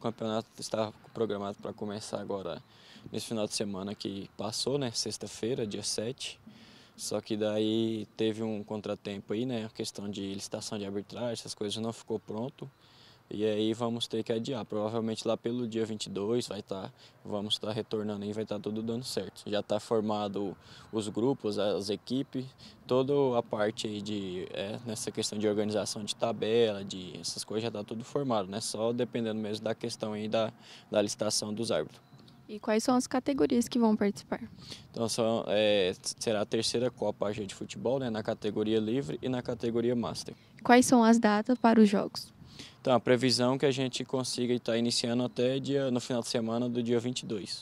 O campeonato está programado para começar agora nesse final de semana que passou, né? Sexta-feira, dia 7. Só que daí teve um contratempo aí, né? A questão de licitação de arbitragem, essas coisas não ficou pronto. E aí vamos ter que adiar. Provavelmente lá pelo dia 22 vai estar, tá, vamos estar tá retornando e vai estar tá tudo dando certo. Já está formado os grupos, as equipes, toda a parte aí de é, nessa questão de organização de tabela, de essas coisas já está tudo formado, né? Só dependendo mesmo da questão aí da, da licitação dos árbitros. E quais são as categorias que vão participar? Então são, é, será a terceira Copa Ásia de Futebol, né, na categoria livre e na categoria Master. Quais são as datas para os jogos? Então, a previsão é que a gente consiga estar iniciando até dia, no final de semana do dia 22.